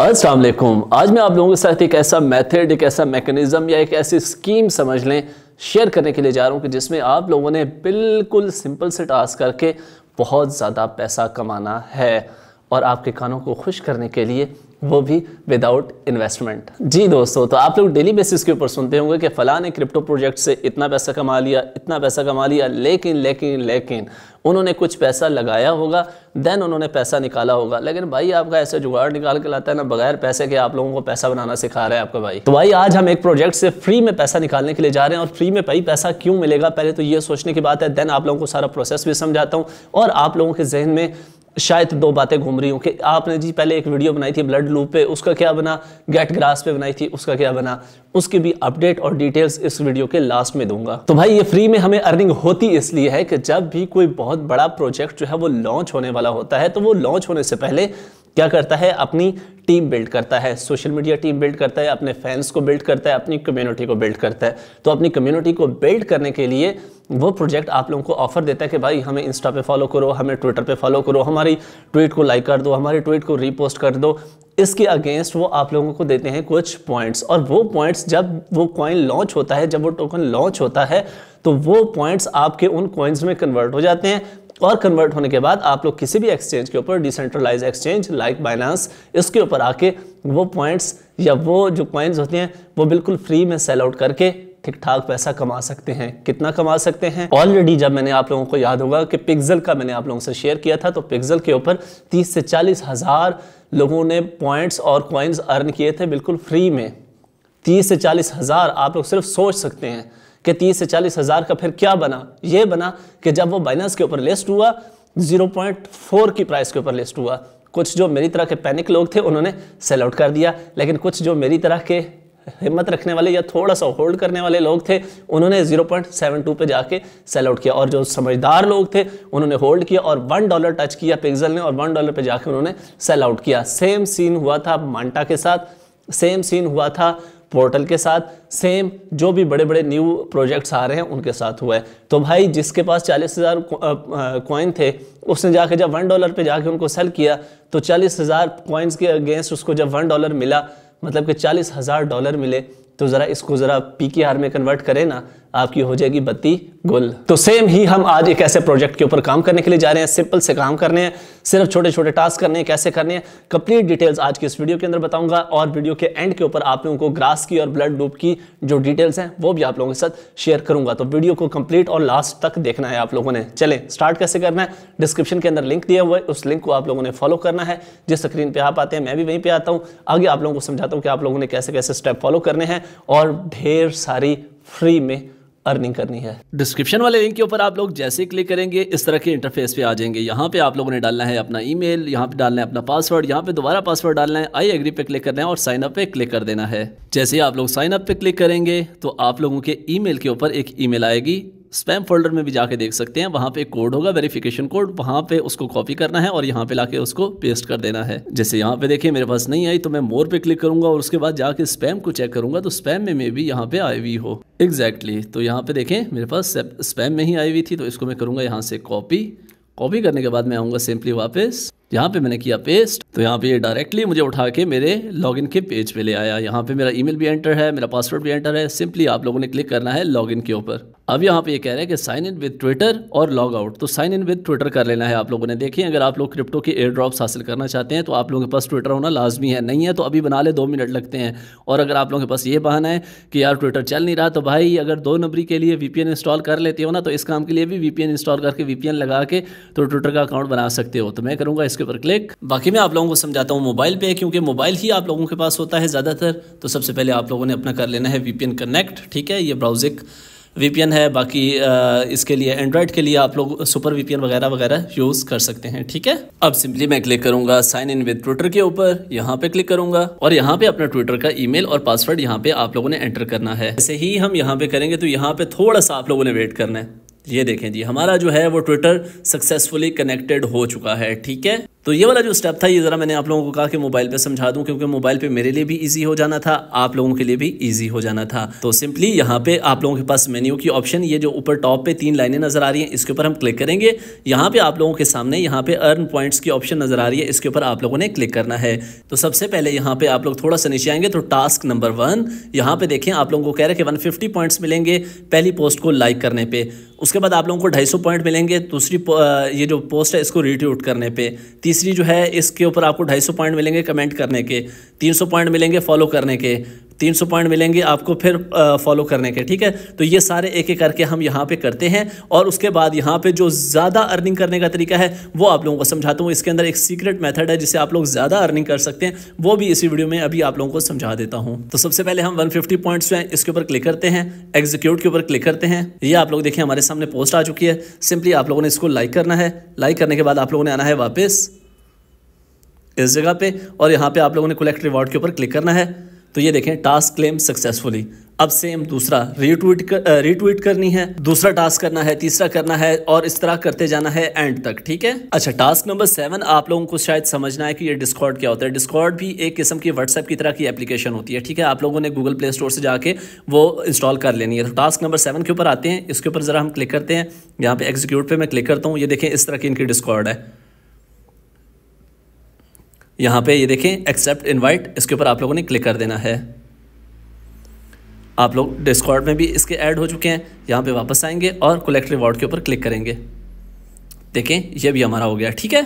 असलम आज मैं आप लोगों के साथ एक ऐसा मेथड एक ऐसा मेकनिज़म या एक ऐसी स्कीम समझ लें शेयर करने के लिए जा रहा हूँ कि जिसमें आप लोगों ने बिल्कुल सिंपल से टास्क करके बहुत ज़्यादा पैसा कमाना है और आपके कानों को खुश करने के लिए वो भी विदाउट इन्वेस्टमेंट जी दोस्तों तो आप लोग डेली बेसिस के ऊपर सुनते होंगे कि फ़लाँ ने क्रिप्टो प्रोजेक्ट से इतना पैसा कमा लिया इतना पैसा कमा लिया लेकिन लेकिन लेकिन उन्होंने कुछ पैसा लगाया होगा देन उन्होंने पैसा निकाला होगा लेकिन भाई आपका ऐसे जुगाड़ निकाल के लाता है ना बगैर पैसे के आप लोगों को पैसा बनाना सिखा रहा है आपका भाई तो भाई आज हम एक प्रोजेक्ट से फ्री में पैसा निकालने के लिए जा रहे हैं और फ्री में भाई पैसा क्यों मिलेगा पहले तो ये सोचने की बात है देन आप लोगों को सारा प्रोसेस भी समझाता हूँ और आप लोगों के जहन में शायद दो बातें घूम रही हूँ कि आपने जी पहले एक वीडियो बनाई थी ब्लड लूप पे उसका क्या बना गेट ग्रास पे बनाई थी उसका क्या बना उसकी भी अपडेट और डिटेल्स इस वीडियो के लास्ट में दूंगा तो भाई ये फ्री में हमें अर्निंग होती इसलिए है कि जब भी कोई बहुत बड़ा प्रोजेक्ट जो है वो लॉन्च होने वाला होता है तो वो लॉन्च होने से पहले क्या करता है अपनी टीम बिल्ड करता है सोशल मीडिया टीम बिल्ड करता है अपने फैंस को बिल्ड करता है अपनी कम्युनिटी को बिल्ड करता है तो अपनी कम्युनिटी को बिल्ड करने के लिए वो प्रोजेक्ट आप लोगों को ऑफर देता है कि भाई हमें इंस्टा पे फॉलो करो हमें ट्विटर पे फॉलो करो हमारी ट्वीट को लाइक कर दो हमारी ट्वीट को रीपोस्ट कर दो इसके अगेंस्ट वो आप लोगों को देते हैं कुछ पॉइंट्स और वो पॉइंट्स जब वो कॉइन लॉन्च होता है जब वो टोकन लॉन्च होता है तो वो पॉइंट्स आपके उन कॉइन्स में कन्वर्ट हो जाते हैं और कन्वर्ट होने के बाद आप लोग किसी भी एक्सचेंज के ऊपर डिसेंट्रलाइज एक्सचेंज लाइक बाइनांस इसके ऊपर आके वो पॉइंट्स या वो जो पॉइंट्स होते हैं वो बिल्कुल फ्री में सेल आउट करके ठीक ठाक पैसा कमा सकते हैं कितना कमा सकते हैं ऑलरेडी जब मैंने आप लोगों को याद होगा कि पिक्जल का मैंने आप लोगों से शेयर किया था तो पिक्जल के ऊपर तीस से चालीस हज़ार लोगों ने पॉइंट्स और कॉइन्स अर्न किए थे बिल्कुल फ्री में तीस से चालीस हज़ार आप लोग सिर्फ सोच सकते हैं कि तीस से चालीस हज़ार का फिर क्या बना ये बना कि जब वो बाइनेंस के ऊपर लिस्ट हुआ 0.4 की प्राइस के ऊपर लिस्ट हुआ कुछ जो मेरी तरह के पैनिक लोग थे उन्होंने सेल आउट कर दिया लेकिन कुछ जो मेरी तरह के हिम्मत रखने वाले या थोड़ा सा होल्ड करने वाले लोग थे उन्होंने 0.72 पे जाके सेल आउट किया और जो समझदार लोग थे उन्होंने होल्ड किया और वन डॉलर टच किया पिक्जल ने और वन डॉलर पे जाके उन्होंने सेल आउट किया सेम सीन हुआ था मांटा के साथ सेम सीन हुआ था पोर्टल के साथ सेम जो भी बड़े बड़े न्यू प्रोजेक्ट्स आ रहे हैं उनके साथ हुआ है तो भाई जिसके पास चालीस हज़ार कॉइन थे उसने जाके जब वन डॉलर पे जाके उनको सेल किया तो चालीस हज़ार कॉइन्स के अगेंस्ट उसको जब वन डॉलर मिला मतलब कि चालीस हज़ार डॉलर मिले तो ज़रा इसको ज़रा पी के आर में कन्वर्ट करें ना आपकी हो जाएगी बत्ती गुल तो सेम ही हम आज एक ऐसे प्रोजेक्ट के ऊपर काम करने के लिए जा रहे हैं सिंपल से काम करने हैं सिर्फ छोटे छोटे टास्क करने हैं कैसे करने हैं कंप्लीट डिटेल्स आज की इस वीडियो के अंदर बताऊंगा और वीडियो के एंड के ऊपर आप लोगों को ग्रास की और ब्लड लूप की जो डिटेल्स हैं वो भी आप लोगों के साथ शेयर करूंगा तो वीडियो को कंप्लीट और लास्ट तक देखना है आप लोगों ने चले स्टार्ट कैसे करना है डिस्क्रिप्शन के अंदर लिंक दिया हुआ है उस लिंक को आप लोगों ने फॉलो करना है जिस स्क्रीन पर आप आते हैं मैं भी वहीं पर आता हूँ आगे आप लोगों को समझाता हूँ कि आप लोगों ने कैसे कैसे स्टेप फॉलो करने हैं और ढेर सारी फ्री में अर्निंग करनी है डिस्क्रिप्शन वाले लिंक के ऊपर आप लोग जैसे क्लिक करेंगे इस तरह के इंटरफेस पे आ जाएंगे यहाँ पे आप लोगों ने डालना है अपना ई मेल यहाँ पे डालना है अपना पासवर्ड यहाँ पे दोबारा पासवर्ड डालना है आई एग्री पे क्लिक करना है और साइन अप पे क्लिक कर देना है जैसे आप लोग साइन अप पे क्लिक करेंगे तो आप लोगों के ई के ऊपर एक ई आएगी स्पैम फोल्डर में भी जाके देख सकते हैं वहाँ पे कोड होगा वेरिफिकेशन कोड वहाँ पे उसको कॉपी करना है और यहाँ पे लाके उसको पेस्ट कर देना है जैसे यहाँ पे देखिए मेरे पास नहीं आई तो मैं मोर पे क्लिक करूंगा और उसके बाद जाके स्पैम को चेक करूंगा तो स्पैम में मे भी यहाँ पे आई हुई हो एग्जैक्टली exactly. तो यहाँ पे देखें मेरे पास स्पैम में ही आई हुई थी तो इसको मैं करूँगा यहाँ से कॉपी कॉपी करने के बाद मैं आऊँगा सिंपली वापस यहाँ पे मैंने किया पेस्ट तो यहाँ पे ये डायरेक्टली मुझे उठा के मेरे लॉगिन के पेज पे ले आया यहाँ पे मेरा ईमेल भी एंटर है मेरा पासवर्ड भी एंटर है सिंपली आप लोगों ने क्लिक करना है लॉगिन के ऊपर अब यहाँ पे ये यह कह रहे हैं कि साइन इन विद ट्विटर और लॉग आउट तो साइन इन विद ट्विटर कर लेना है आप लोगों ने देखिए अगर आप लोग क्रिप्टो के एयर ड्रॉप्स हासिल करना चाहते हैं तो आप लोगों के पास ट्विटर होना लाजमी है नहीं है तो अभी बना ले दो मिनट लगते हैं और अगर आप लोगों के पास ये बहाना है कि यार ट्विटर चल नहीं रहा तो भाई अगर दो नंबरी के लिए वी इंस्टॉल कर लेते हो ना तो इस काम के लिए भी वी इंस्टॉल करके वी लगा के तो ट्विटर का अकाउंट बना सकते हो तो मैं करूँगा इसके ऊपर क्लिक बाकी मैं आप लोगों को समझाता हूँ मोबाइल पर क्योंकि मोबाइल ही आप लोगों के पास होता है ज़्यादातर तो सबसे पहले आप लोगों ने अपना कर लेना है वी कनेक्ट ठीक है ये ब्राउजिक वी है बाकी इसके लिए एंड्रॉयड के लिए आप लोग सुपर वी वगैरह वगैरह यूज़ कर सकते हैं ठीक है अब सिंपली मैं क्लिक करूंगा साइन इन विद ट्विटर के ऊपर यहाँ पे क्लिक करूंगा और यहाँ पे अपना ट्विटर का ई और पासवर्ड यहाँ पे आप लोगों ने एंटर करना है जैसे ही हम यहाँ पे करेंगे तो यहाँ पे थोड़ा सा आप लोगों ने वेट करना है ये देखें जी हमारा जो है वो ट्विटर सक्सेसफुली कनेक्टेड हो चुका है ठीक है तो ये वाला जो स्टेप था ये ज़रा मैंने आप लोगों को कहा कि मोबाइल पे समझा दूं क्योंकि मोबाइल पे मेरे लिए भी इजी हो जाना था आप लोगों के लिए भी इजी हो जाना था तो सिंपली यहाँ पे आप लोगों के पास मेन्यू की ऑप्शन ये जो ऊपर टॉप पे तीन लाइनें नज़र आ रही हैं इसके ऊपर हम क्लिक करेंगे यहाँ पे आप लोगों के सामने यहाँ पे अर्न पॉइंट्स की ऑप्शन नज़र आ रही है इसके ऊपर आप लोगों ने क्लिक करना है तो सबसे पहले यहाँ पे आप लोग थोड़ा सा नीचे आएंगे तो टास्क नंबर वन यहाँ पे देखें आप लोगों को कह रहे हैं कि वन पॉइंट्स मिलेंगे पहली पोस्ट को लाइक करने पर उसके बाद आप लोगों को 250 पॉइंट मिलेंगे दूसरी ये जो पोस्ट है इसको रिट्यूट करने पे तीसरी जो है इसके ऊपर आपको 250 पॉइंट मिलेंगे कमेंट करने के 300 पॉइंट मिलेंगे फॉलो करने के तीन सौ पॉइंट मिलेंगे आपको फिर फॉलो करने के ठीक है तो ये सारे एक एक करके हम यहाँ पे करते हैं और उसके बाद यहाँ पे जो ज़्यादा अर्निंग करने का तरीका है वो आप लोगों को समझाता हूँ इसके अंदर एक सीक्रेट मेथड है जिसे आप लोग ज़्यादा अर्निंग कर सकते हैं वो भी इसी वीडियो में अभी आप लोगों को समझा देता हूँ तो सबसे पहले हम वन पॉइंट्स जो इसके ऊपर क्लिक करते हैं एग्जीक्यूट के ऊपर क्लिक करते हैं ये आप लोग देखें हमारे सामने पोस्ट आ चुकी है सिंपली आप लोगों ने इसको लाइक करना है लाइक करने के बाद आप लोगों ने आना है वापस इस जगह पे और यहाँ पे आप लोगों ने कलेक्ट रिवॉर्ड के ऊपर क्लिक करना है तो ये देखें टास्क क्लेम सक्सेसफुली अब सेम दूसरा रीट्वीट कर रीट्वीट करनी है दूसरा टास्क करना है तीसरा करना है और इस तरह करते जाना है एंड तक ठीक है अच्छा टास्क नंबर सेवन आप लोगों को शायद समझना है कि ये डिस्कॉर्ड क्या होता है डिस्कॉर्ड भी एक किस्म की व्हाट्सएप की तरह की एप्लीकेशन होती है ठीक है आप लोगों ने गूगल प्ले स्टोर से जाके वो इंस्टॉल कर लेनी है तो टास्क नंबर सेवन के ऊपर आते हैं इसके ऊपर ज़रा हम क्लिक करते हैं यहाँ पे एग्जीक्यूट पर मैं क्लिक करता हूँ ये देखें इस तरह की इनकी डिस्कॉर्ड है यहाँ पे ये देखें एक्सेप्ट इनवाइट इसके ऊपर आप लोगों ने क्लिक कर देना है आप लोग डिस्कॉर्ड में भी इसके ऐड हो चुके हैं यहाँ पे वापस आएंगे और कलेक्ट रिवॉर्ड के ऊपर क्लिक करेंगे देखें ये भी हमारा हो गया ठीक है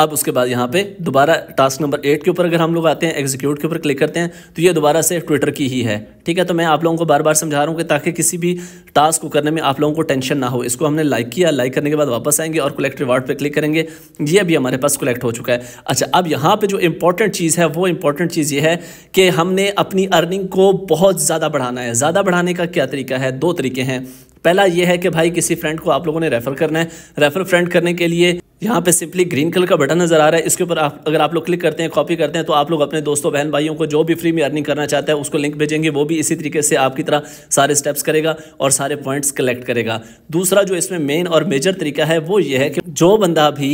अब उसके बाद यहाँ पे दोबारा टास्क नंबर एट के ऊपर अगर हम लोग आते हैं एग्जीक्यूट के ऊपर क्लिक करते हैं तो ये दोबारा से ट्विटर की ही है ठीक है तो मैं आप लोगों को बार बार समझा रहा हूँ कि ताकि किसी भी टास्क को करने में आप लोगों को टेंशन ना हो इसको हमने लाइक किया लाइक करने के बाद वापस आएंगे और कलेक्ट रिवार्ड पर क्लिक करेंगे ये अभी हमारे पास कलेक्ट हो चुका है अच्छा अब यहाँ पर जो इंपॉर्टेंट चीज़ है वो इंपॉर्टेंट चीज़ ये है कि हमने अपनी अर्निंग को बहुत ज़्यादा बढ़ाना है ज़्यादा बढ़ाने का क्या तरीका है दो तरीके हैं पहला ये है कि भाई किसी फ्रेंड को आप लोगों ने रेफ़र करना है रेफ़र फ्रेंड करने के लिए यहाँ पे सिंपली ग्रीन कलर का बटन नज़र आ रहा है इसके ऊपर आप अगर आप लोग क्लिक करते हैं कॉपी करते हैं तो आप लोग अपने दोस्तों बहन भाइयों को जो भी फ्री में अर्निंग करना चाहता है उसको लिंक भेजेंगे वो भी इसी तरीके से आपकी तरह सारे स्टेप्स करेगा और सारे पॉइंट्स कलेक्ट करेगा दूसरा जो इसमें मेन और मेजर तरीका है वो ये है कि जो बंदा भी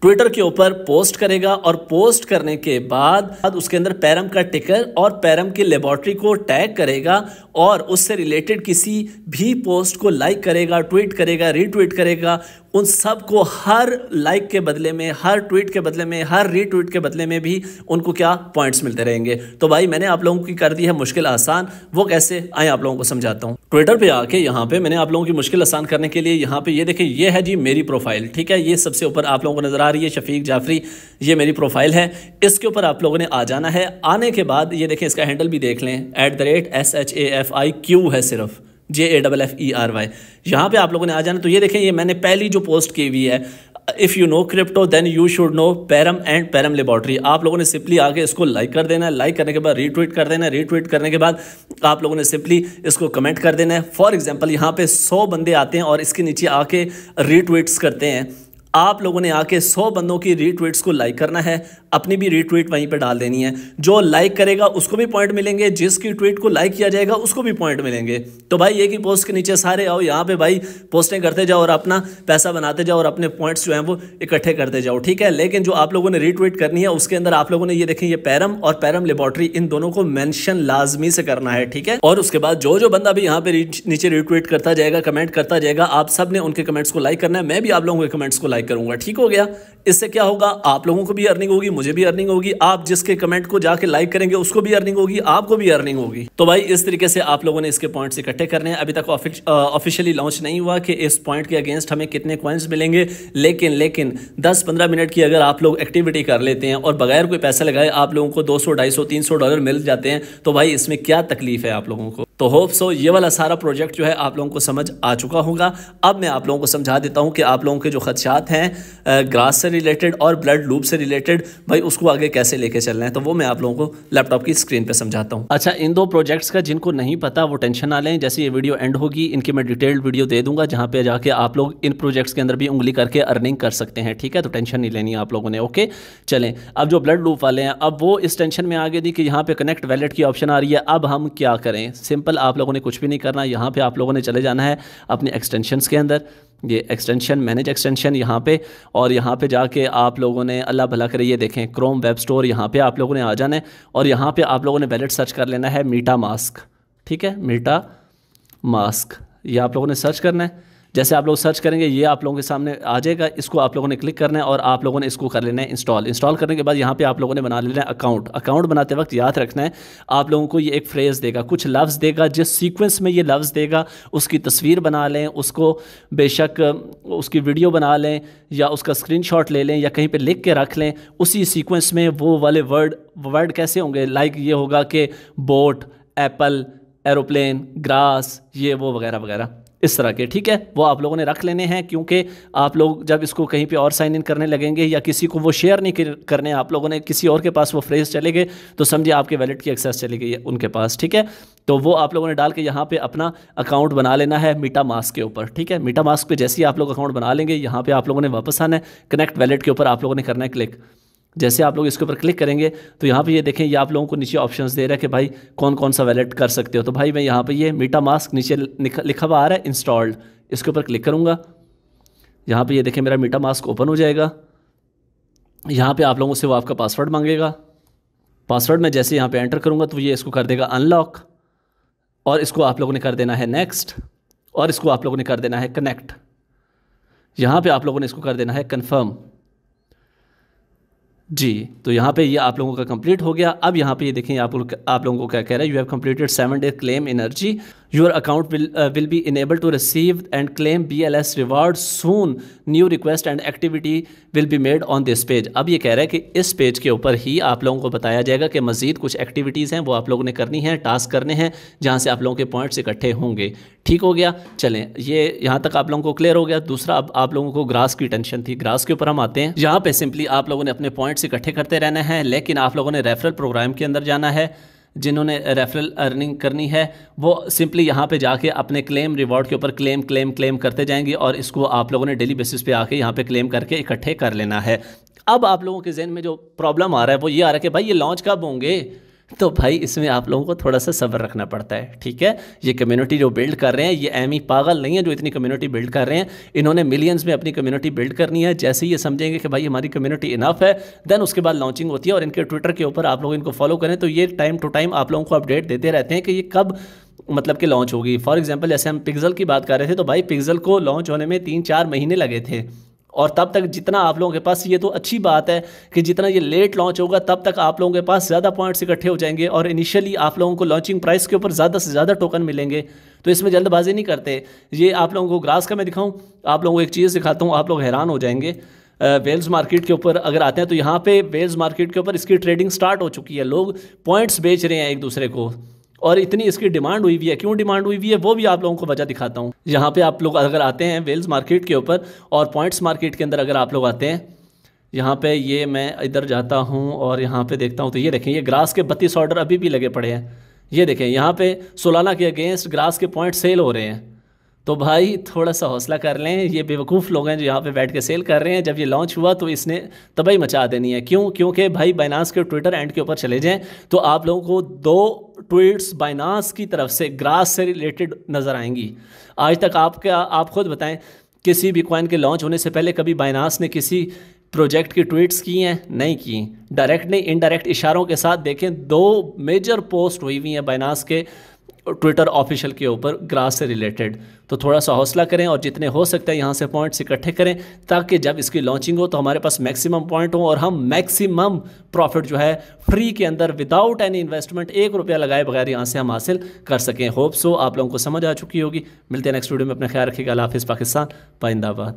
ट्विटर के ऊपर पोस्ट करेगा और पोस्ट करने के बाद उसके अंदर पैरम का टिकर और पैरम की लेबॉर्ट्री को टैग करेगा और उससे रिलेटेड किसी भी पोस्ट को लाइक करेगा ट्वीट करेगा रीट्वीट करेगा उन सब को हर लाइक के बदले में हर ट्वीट के बदले में हर रीट्वीट के बदले में भी उनको क्या पॉइंट्स मिलते रहेंगे तो भाई मैंने आप लोगों की कर दी है मुश्किल आसान वो कैसे आए आप लोगों को समझाता हूँ ट्विटर पर आके यहाँ पे मैंने आप लोगों की मुश्किल आसान करने के लिए यहाँ पे ये देखें ये है जी मेरी प्रोफाइल ठीक है ये सबसे ऊपर आप लोगों को नजर आ रही है शफीक जाफरी ये मेरी प्रोफाइल है इसके ऊपर आप लोगों ने आ जाना है आने के बाद ये देखें इसका हैंडल भी देख लें at the rate S H A F I Q है सिर्फ J A double F E R Y यहाँ पे आप लोगों ने आ जाना तो ये देखें ये मैंने पहली जो पोस्ट की हुई है if you know crypto then you should know Param and Param laboratory आप लोगों ने सिंपली आगे इसको लाइक कर देना है लाइक करने के बाद रीट्वीट कर देना है रीट्वीट करने के बाद आप लोगों ने सिंपली इसको कमेंट कर देना है फॉर एग्जाम्पल यहाँ पे सौ बंदे आते हैं और इसके नीचे आके रीट्वीट्स करते हैं आप लोगों ने आके सौ बंदों की रीट्वीट्स को लाइक करना है अपनी भी रीट्वीट वहीं पर डाल देनी है जो लाइक करेगा उसको भी पॉइंट मिलेंगे जिसकी ट्वीट को लाइक किया जाएगा उसको भी पॉइंट मिलेंगे तो भाई एक ही पोस्ट के नीचे सारे आओ यहाँ पे भाई पोस्टें करते जाओ और अपना पैसा बनाते जाओ और अपने पॉइंट्स जो हैं वो इकट्ठे करते जाओ ठीक है लेकिन जो आप लोगों ने रीट्वीट करनी है उसके अंदर आप लोगों ने ये देखें ये पैरम और पैरम लेबॉर्ट्री इन दोनों को मैंशन लाजमी से करना है ठीक है और उसके बाद जो जो बंदा भी यहाँ पे नीचे रीट्वीट करता जाएगा कमेंट करता जाएगा आप सब ने उनके कमेंट्स को लाइक करना है मैं भी आप लोगों के कमेंट्स को लाइक लाइक करूंगा ठीक हो गया इससे क्या होगा आप लोगों को भी अर्निंग होगी मुझे भी अर्निंग होगी आप जिसके कमेंट को जाके लाइक करेंगे उसको भी अर्निंग होगी आपको भी अर्निंग होगी तो भाई इस तरीके से आप लोगों ने इसके पॉइंट्स इकट्ठे करने हैं अभी तक ऑफिशियली लॉन्च नहीं हुआ कि इस पॉइंट के अगेंस्ट हमें कितने कॉइन्स मिलेंगे लेकिन लेकिन दस पंद्रह मिनट की अगर आप लोग एक्टिविटी कर लेते हैं और बगैर कोई पैसा लगाए आप लोगों को दो सौ ढाई डॉलर मिल जाते हैं तो भाई इसमें क्या तकलीफ है आप लोगों को तो होप सो ये वाला सारा प्रोजेक्ट जो है आप लोगों को समझ आ चुका होगा अब मैं आप लोगों को समझा देता हूँ कि आप लोगों के जो खदशात हैं ग्रास से रिलेटेड और ब्लड लूप से रिलेटेड भाई उसको आगे कैसे लेके चल रहे हैं तो वो मैं आप लोगों को लैपटॉप की स्क्रीन पर समझाता हूँ अच्छा इन दो प्रोजेक्ट्स का जिनको नहीं पता वो टेंशन ना लें जैसे ये वीडियो एंड होगी इनकी मैं डिटेल्ड वीडियो दे दूंगा जहाँ पर जाके आप लोग इन प्रोजेक्ट्स के अंदर भी उंगली करके अर्निंग कर सकते हैं ठीक है तो टेंशन नहीं लेनी आप लोगों ने ओके चलें अब जो ब्लड लूप वाले हैं अब वो इस टेंशन में आगे दी कि यहाँ पर कनेक्ट वैलेट की ऑप्शन आ रही है अब हम क्या करें सिंपल सिंपल आप लोगों ने कुछ भी नहीं करना यहाँ पे आप लोगों ने चले जाना है अपने एक्सटेंशंस के अंदर ये एक्सटेंशन मैनेज एक्सटेंशन यहाँ पे और यहाँ पे जाके आप लोगों ने अल्लाह भला करे ये देखें क्रोम वेब स्टोर यहाँ पे आप लोगों ने आ जाना है और यहाँ पे आप लोगों ने वैलेट सर्च कर लेना है मीटा मास्क ठीक है मीटा मास्क ये आप लोगों ने सर्च करना है जैसे आप लोग सर्च करेंगे ये आप लोगों के सामने आ जाएगा इसको आप लोगों ने क्लिक करना है और आप लोगों ने इसको कर लेना है इंस्टॉल इंस्टॉल करने के बाद यहाँ पे आप लोगों ने बना लेना है अकाउंट अकाउंट बनाते वक्त याद रखना है आप लोगों को ये एक फ्रेज़ देगा कुछ लफ्ज़ देगा जिस सीक्वेंस में ये लफ्ज़ देगा उसकी तस्वीर बना लें उसको बेशक उसकी वीडियो बना लें या उसका स्क्रीन ले लें या कहीं पर लिख के रख लें उसी सीक्वेंस में वो वाले वर्ड वर्ड कैसे होंगे लाइक ये होगा कि बोट एप्पल एरोप्लेन ग्रास ये वो वगैरह वगैरह इस तरह के ठीक है वो आप लोगों ने रख लेने हैं क्योंकि आप लोग जब इसको कहीं पे और साइन इन करने लगेंगे या किसी को वो शेयर नहीं करने आप लोगों ने किसी और के पास वो फ्रेज चले गए तो समझिए आपके वैलेट की एक्सेस चली गई उनके पास ठीक है तो वो आप लोगों ने डाल के यहाँ पे अपना अकाउंट बना लेना है मीटा मास्क के ऊपर ठीक है मीटा मास्क पे जैसे ही आप लोग अकाउंट बना लेंगे यहाँ पर आप लोगों ने वापस आना है कनेक्ट वैलेट के ऊपर आप लोगों ने करना है क्लिक जैसे आप लोग इसके ऊपर क्लिक करेंगे तो यहाँ पे ये देखें ये आप लोगों को नीचे ऑप्शंस दे रहा है कि भाई कौन कौन सा वैलेट कर सकते हो तो भाई मैं यहाँ पे ये मीटा मास्क नीचे लिखा हुआ आ रहा है इंस्टॉल्ड इसके ऊपर क्लिक करूँगा यहाँ पे ये देखें मेरा मीटा मास्क ओपन हो जाएगा यहाँ पर आप लोगों से वो आपका पासवर्ड मांगेगा पासवर्ड मैं जैसे यहाँ पर एंटर करूँगा तो ये इसको कर देगा अनलॉक और इसको आप लोगों ने कर देना है नेक्स्ट और इसको आप लोगों ने कर देना है कनेक्ट यहाँ पर आप लोगों ने इसको कर देना है कन्फर्म जी तो यहाँ पे ये आप लोगों का कंप्लीट हो गया अब यहाँ पे ये देखें आप आप लोगों को क्या कह रहा है you have completed seven day claim energy Your account will, uh, will be enabled to receive and claim BLS reward soon. New request and activity will be made on this page. अब ये कह रहा है कि इस page के ऊपर ही आप लोगों को बताया जाएगा कि मज़ीद कुछ एक्टिविटीज़ हैं वो आप लोगों ने करनी है टास्क करने हैं जहाँ से आप लोगों के पॉइंट्स इकट्ठे होंगे ठीक हो गया चलें ये यहाँ तक आप लोगों को क्लियर हो गया दूसरा अब आप लोगों को ग्रास की टेंशन थी ग्रास के ऊपर हम आते हैं यहाँ पे सिंपली आप लोगों ने अपने पॉइंट्स इकट्ठे करते रहना है लेकिन आप लोगों ने रेफरल प्रोग्राम के अंदर जाना है जिन्होंने रेफरल अर्निंग करनी है वो सिंपली यहाँ पे जाके अपने क्लेम रिवॉर्ड के ऊपर क्लेम क्लेम क्लेम करते जाएंगे और इसको आप लोगों ने डेली बेसिस पे आके यहाँ पे क्लेम करके इकट्ठे कर लेना है अब आप लोगों के जहन में जो प्रॉब्लम आ रहा है वो ये आ रहा है कि भाई ये लॉन्च कब होंगे तो भाई इसमें आप लोगों को थोड़ा सा सब्र रखना पड़ता है ठीक है ये कम्युनिटी जो बिल्ड कर रहे हैं ये एम पागल नहीं है जो इतनी कम्युनिटी बिल्ड कर रहे हैं इन्होंने मिलियंस में अपनी कम्युनिटी बिल्ड करनी है जैसे ही ये समझेंगे कि भाई हमारी कम्युनिटी इनफ है देन उसके बाद लॉन्चिंग होती है और इनके ट्विटर के ऊपर आप लोग इनको फॉलो करें तो ये टाइम टू टाइम आप लोगों को अपडेट देते रहते हैं कि ये कब मतलब कि लॉन्च होगी फॉर एग्जाम्पल जैसे हम पिक्ज़ल की बात कर रहे थे तो भाई पिक्ज़ल को लॉन्च होने में तीन चार महीने लगे थे और तब तक जितना आप लोगों के पास ये तो अच्छी बात है कि जितना ये लेट लॉन्च होगा तब तक आप लोगों के पास ज़्यादा पॉइंट्स इकट्ठे हो जाएंगे और इनिशियली आप लोगों को लॉन्चिंग प्राइस के ऊपर ज़्यादा से ज़्यादा टोकन मिलेंगे तो इसमें जल्दबाजी नहीं करते ये आप लोगों को ग्रास का मैं दिखाऊँ आप लोगों को एक चीज़ दिखाता हूँ आप लोग हैरान हो जाएंगे वेल्स मार्केट के ऊपर अगर आते हैं तो यहाँ पर वेल्स मार्केट के ऊपर इसकी ट्रेडिंग स्टार्ट हो चुकी है लोग पॉइंट्स बेच रहे हैं एक दूसरे को और इतनी इसकी डिमांड हुई हुई है क्यों डिमांड हुई हुई है वो भी आप लोगों को वजह दिखाता हूँ यहाँ पर आप लोग अगर आते हैं वेल्स मार्केट के ऊपर और पॉइंट्स मार्केट के अंदर अगर आप लोग आते हैं यहाँ पे ये मैं इधर जाता हूँ और यहाँ पे देखता हूँ तो ये देखें ये ग्रास के बत्तीस ऑर्डर अभी भी लगे पड़े हैं ये देखें यहाँ पे सोलाना के अगेंस्ट ग्रास के पॉइंट सेल हो रहे हैं तो भाई थोड़ा सा हौसला कर लें ये बेवकूफ़ लोग हैं जो यहाँ पे बैठ के सेल कर रहे हैं जब ये लॉन्च हुआ तो इसने तबाही मचा देनी है क्यों क्योंकि भाई बाइनास के ट्विटर एंड के ऊपर चले जाएं तो आप लोगों को दो ट्वीट्स बाइनास की तरफ से ग्रास से रिलेटेड नज़र आएंगी आज तक आपके आप खुद बताएं किसी भी कॉइन के लॉन्च होने से पहले कभी बाइनास ने किसी प्रोजेक्ट की ट्वीट्स की हैं नहीं की डायरेक्ट नहीं इनडायरेक्ट इशारों के साथ देखें दो मेजर पोस्ट हुई हुई हैं बाइनास के ट्विटर ऑफिशियल के ऊपर ग्रास से रिलेटेड तो थोड़ा सा हौसला करें और जितने हो सकता है यहाँ से पॉइंट्स इकट्ठे करें ताकि जब इसकी लॉन्चिंग हो तो हमारे पास मैक्सिमम पॉइंट हो और हम मैक्सिमम प्रॉफिट जो है फ्री के अंदर विदाउट एनी इन्वेस्टमेंट एक रुपया लगाए बगैर यहाँ से हम हासिल कर सकें होप सो आप लोगों को समझ आ चुकी होगी मिलते हैं नेक्स्ट वीडियो में अपना ख्याल रखिएगा हाफिज़ पाकिस्तान पाइंदाबाद